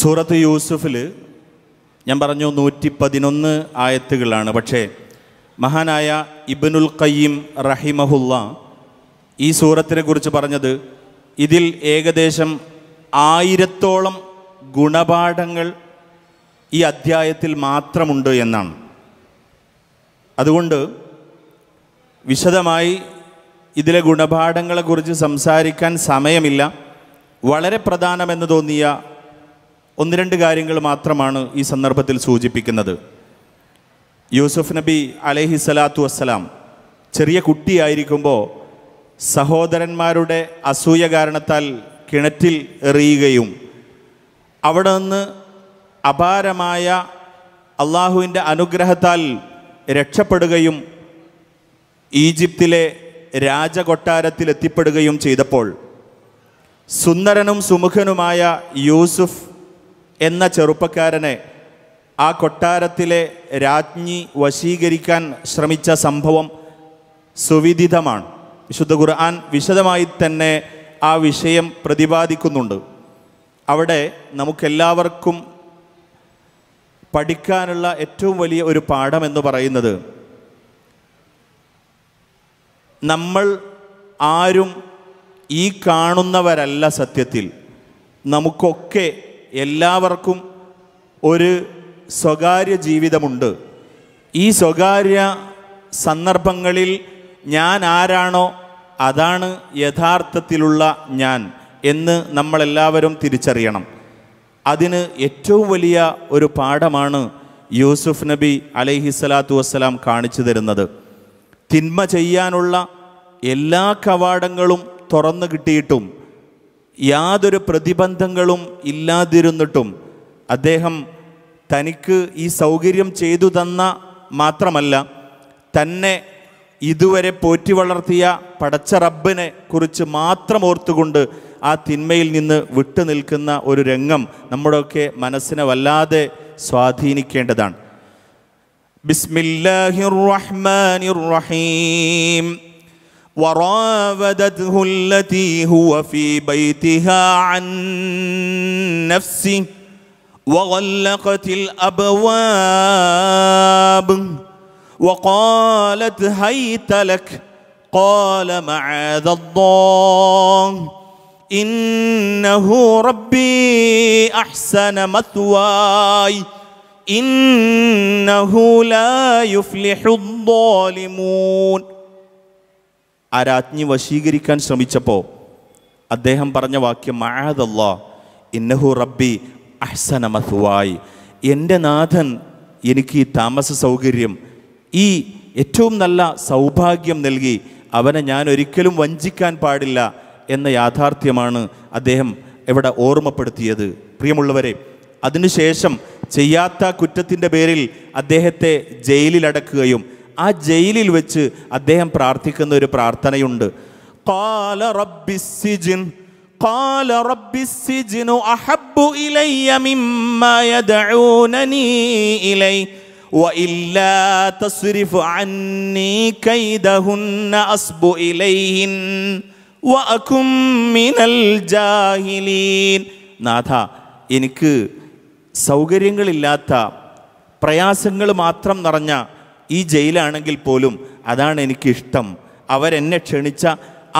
സൂറത്ത് യൂസുഫിൽ ഞാൻ പറഞ്ഞു നൂറ്റി പതിനൊന്ന് ആയത്തുകളാണ് പക്ഷേ മഹാനായ ഇബിനുൽ ഖയ്യിം റഹിമഹുല്ല ഈ സൂറത്തിനെ കുറിച്ച് പറഞ്ഞത് ഇതിൽ ഏകദേശം ആയിരത്തോളം ഗുണപാഠങ്ങൾ ഈ അധ്യായത്തിൽ മാത്രമുണ്ട് എന്നാണ് അതുകൊണ്ട് വിശദമായി ഇതിലെ ഗുണപാഠങ്ങളെക്കുറിച്ച് സംസാരിക്കാൻ സമയമില്ല വളരെ പ്രധാനമെന്ന് തോന്നിയ ഒന്ന് രണ്ട് കാര്യങ്ങൾ മാത്രമാണ് ഈ സന്ദർഭത്തിൽ സൂചിപ്പിക്കുന്നത് യൂസുഫ് നബി അലഹി സലാത്തു വസ്സലാം ചെറിയ കുട്ടിയായിരിക്കുമ്പോൾ സഹോദരന്മാരുടെ അസൂയ കാരണത്താൽ കിണറ്റിൽ എറിയുകയും അവിടെ നിന്ന് അപാരമായ അള്ളാഹുവിൻ്റെ അനുഗ്രഹത്താൽ രക്ഷപ്പെടുകയും ഈജിപ്തിലെ രാജകൊട്ടാരത്തിൽ എത്തിപ്പെടുകയും ചെയ്തപ്പോൾ സുന്ദരനും സുമുഖനുമായ യൂസുഫ് എന്ന ചെറുപ്പക്കാരനെ ആ കൊട്ടാരത്തിലെ രാജ്ഞി വശീകരിക്കാൻ ശ്രമിച്ച സംഭവം സുവിദിതമാണ് വിശുദ്ധ ഖുർആൻ വിശദമായി തന്നെ ആ വിഷയം പ്രതിപാദിക്കുന്നുണ്ട് അവിടെ നമുക്കെല്ലാവർക്കും പഠിക്കാനുള്ള ഏറ്റവും വലിയ ഒരു പാഠം എന്ന് പറയുന്നത് നമ്മൾ ആരും ഈ കാണുന്നവരല്ല സത്യത്തിൽ നമുക്കൊക്കെ എല്ലാവർക്കും ഒരു സ്വകാര്യ ജീവിതമുണ്ട് ഈ സ്വകാര്യ സന്ദർഭങ്ങളിൽ ഞാൻ ആരാണോ അതാണ് യഥാർത്ഥത്തിലുള്ള ഞാൻ എന്ന് നമ്മളെല്ലാവരും തിരിച്ചറിയണം അതിന് ഏറ്റവും വലിയ ഒരു പാഠമാണ് യൂസുഫ് നബി അലൈഹിസ്സലാത്തു വസ്സലാം കാണിച്ചു തരുന്നത് തിന്മ ചെയ്യാനുള്ള എല്ലാ കവാടങ്ങളും തുറന്നു കിട്ടിയിട്ടും യാതൊരു പ്രതിബന്ധങ്ങളും ഇല്ലാതിരുന്നിട്ടും അദ്ദേഹം തനിക്ക് ഈ സൗകര്യം ചെയ്തു തന്ന മാത്രമല്ല തന്നെ ഇതുവരെ പോറ്റി വളർത്തിയ പടച്ച റബ്ബിനെ കുറിച്ച് മാത്രം ഓർത്തുകൊണ്ട് ആ തിന്മയിൽ നിന്ന് വിട്ടു നിൽക്കുന്ന ഒരു രംഗം നമ്മുടെയൊക്കെ മനസ്സിനെ വല്ലാതെ സ്വാധീനിക്കേണ്ടതാണ് ബിസ്മില്ലാഹിർ റഹ്മാനിർ റഹീം وراودته التي هو في بيتها عن نفسه وغلقت الابواب وقالت هيت لك قال معاذ الله انه ربي احسن مثواي انه لا يفلح الظالمون ആ രാജ്ഞി വശീകരിക്കാൻ ശ്രമിച്ചപ്പോൾ അദ്ദേഹം പറഞ്ഞ വാക്യം മഴാദല്ലാ ഇന്നഹു റബ്ബി അഹ്സന മധുവായി എൻ്റെ നാഥൻ എനിക്ക് ഈ താമസ സൗകര്യം ഈ ഏറ്റവും നല്ല സൗഭാഗ്യം നൽകി അവനെ ഞാൻ ഒരിക്കലും വഞ്ചിക്കാൻ പാടില്ല എന്ന യാഥാർത്ഥ്യമാണ് അദ്ദേഹം ഇവിടെ ഓർമ്മപ്പെടുത്തിയത് പ്രിയമുള്ളവരെ അതിനുശേഷം ചെയ്യാത്ത കുറ്റത്തിൻ്റെ പേരിൽ അദ്ദേഹത്തെ ജയിലിലടക്കുകയും ആ ജയിലിൽ വെച്ച് അദ്ദേഹം പ്രാർത്ഥിക്കുന്ന ഒരു പ്രാർത്ഥനയുണ്ട് കാല റബ്ബിസിജിൻ قال رب السجن أحب إلي مما يدعونني إليه وإلا അന്നി عني അസ്ബു ഇലൈഹിൻ إليهن وأكم من നാഥ എനിക്ക് സൗകര്യങ്ങളില്ലാത്ത പ്രയാസങ്ങൾ മാത്രം നിറഞ്ഞ ഈ ജയിലാണെങ്കിൽ പോലും അതാണ് എനിക്കിഷ്ടം അവരെന്നെ ക്ഷണിച്ച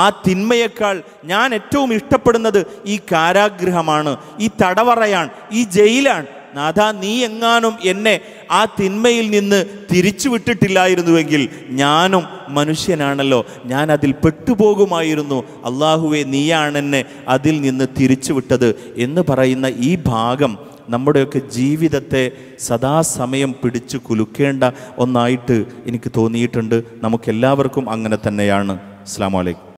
ആ തിന്മയേക്കാൾ ഞാൻ ഏറ്റവും ഇഷ്ടപ്പെടുന്നത് ഈ കാരാഗ്രഹമാണ് ഈ തടവറയാണ് ഈ ജയിലാണ് നാഥ നീ എങ്ങാനും എന്നെ ആ തിന്മയിൽ നിന്ന് തിരിച്ചു വിട്ടിട്ടില്ലായിരുന്നുവെങ്കിൽ ഞാനും മനുഷ്യനാണല്ലോ ഞാൻ അതിൽ പെട്ടുപോകുമായിരുന്നു അള്ളാഹുവെ നീയാണെന്നെ അതിൽ നിന്ന് തിരിച്ചു വിട്ടത് എന്ന് പറയുന്ന ഈ ഭാഗം നമ്മുടെയൊക്കെ ജീവിതത്തെ സദാസമയം പിടിച്ചു കുലുക്കേണ്ട ഒന്നായിട്ട് എനിക്ക് തോന്നിയിട്ടുണ്ട് നമുക്കെല്ലാവർക്കും അങ്ങനെ തന്നെയാണ് അസ്സാം വലൈക്കും